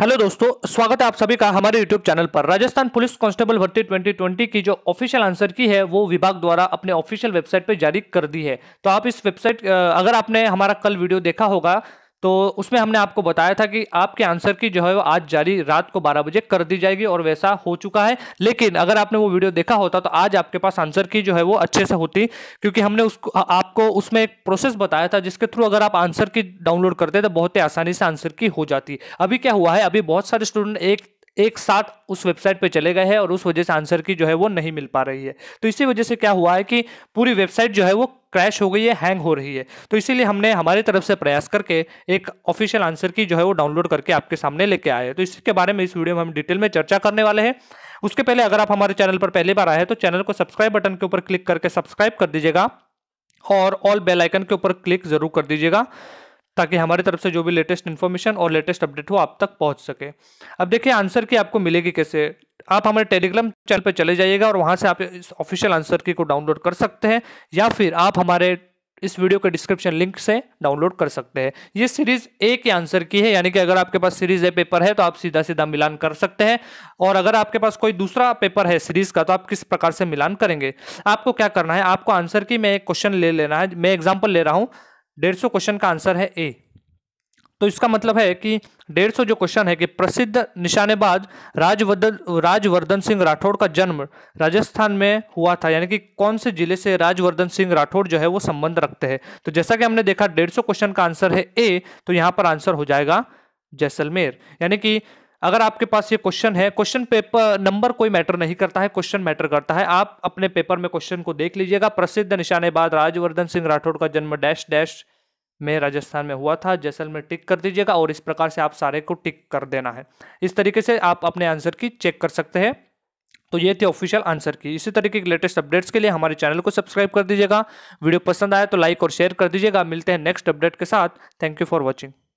hello दोस्तों स्वागत है आप सभी का हमारे यूट्यूब चैनल पर राजस्थान पुलिस कांस्टेबल भर्ती 2020 की जो ऑफिशियल आंसर की है वो विभाग द्वारा अपने ऑफिशियल वेबसाइट पर जारी कर दी है तो आप इस वेबसाइट अगर आपने हमारा कल वीडियो देखा होगा तो उसमें हमने आपको बताया था कि आपके आंसर की जो है वो आज जारी रात को 12 बजे कर दी जाएगी और वैसा हो चुका है लेकिन अगर आपने वो वीडियो देखा होता तो आज आपके पास आंसर की जो है वो अच्छे से होती क्योंकि हमने उसको आपको उसमें एक प्रोसेस बताया था जिसके थ्रू अगर आप आंसर की डाउनलोड करते तो बहुत ही आसानी से आंसर की हो जाती अभी क्या हुआ है अभी बहुत सारे स्टूडेंट एक एक साथ उस वेबसाइट पे चले गए हैं और उस वजह से आंसर की जो है वो नहीं मिल पा रही है तो इसी वजह से क्या हुआ है कि पूरी वेबसाइट जो है वो क्रैश हो गई है हैंग हो रही है तो इसीलिए हमने हमारी तरफ से प्रयास करके एक ऑफिशियल आंसर की जो है वो डाउनलोड करके आपके सामने लेके आए तो इसके बारे में इस वीडियो में हम डिटेल में चर्चा करने वाले हैं उसके पहले अगर आप हमारे चैनल पर पहली बार आए हैं तो चैनल को सब्सक्राइब बटन के ऊपर क्लिक करके सब्सक्राइब कर दीजिएगा और ऑल बेलाइकन के ऊपर क्लिक जरूर कर दीजिएगा ताकि हमारी तरफ से जो भी लेटेस्ट इन्फॉर्मेशन और लेटेस्ट अपडेट हो आप तक पहुंच सके अब देखिए आंसर की आपको मिलेगी कैसे आप हमारे टेलीग्राम चैनल पर चले जाइएगा और वहाँ से आप इस ऑफिशियल आंसर की को डाउनलोड कर सकते हैं या फिर आप हमारे इस वीडियो के डिस्क्रिप्शन लिंक से डाउनलोड कर सकते हैं ये सीरीज ए के आंसर की है यानी कि अगर आपके पास सीरीज ए पेपर है तो आप सीधा सीधा मिलान कर सकते हैं और अगर आपके पास कोई दूसरा पेपर है सीरीज का तो आप किस प्रकार से मिलान करेंगे आपको क्या करना है आपको आंसर की मैं एक क्वेश्चन ले लेना है मैं एग्जाम्पल ले रहा हूँ डेढ़ सौ क्वेश्चन का आंसर है ए तो इसका मतलब है कि डेढ़ सौ जो क्वेश्चन है कि प्रसिद्ध निशानेबाज राजवर्धन राजवर्धन सिंह राठौड़ का जन्म राजस्थान में हुआ था यानी कि कौन से जिले से राजवर्धन सिंह राठौड़ जो है वो संबंध रखते हैं तो जैसा कि हमने देखा डेढ़ सौ क्वेश्चन का आंसर है ए तो यहाँ पर आंसर हो जाएगा जैसलमेर यानी कि अगर आपके पास ये क्वेश्चन है क्वेश्चन पेपर नंबर कोई मैटर नहीं करता है क्वेश्चन मैटर करता है आप अपने पेपर में क्वेश्चन को देख लीजिएगा प्रसिद्ध निशानेबाज राजवर्धन सिंह राठौड़ का जन्म डैश डैश में राजस्थान में हुआ था जैसलमेर टिक कर दीजिएगा और इस प्रकार से आप सारे को टिक कर देना है इस तरीके से आप अपने आंसर की चेक कर सकते हैं तो ये थे ऑफिशियल आंसर की इसी तरीके के लेटेस्ट अपडेट्स के लिए हमारे चैनल को सब्सक्राइब कर दीजिएगा वीडियो पसंद आए तो लाइक और शेयर कर दीजिएगा मिलते हैं नेक्स्ट अपडेट के साथ थैंक यू फॉर वॉचिंग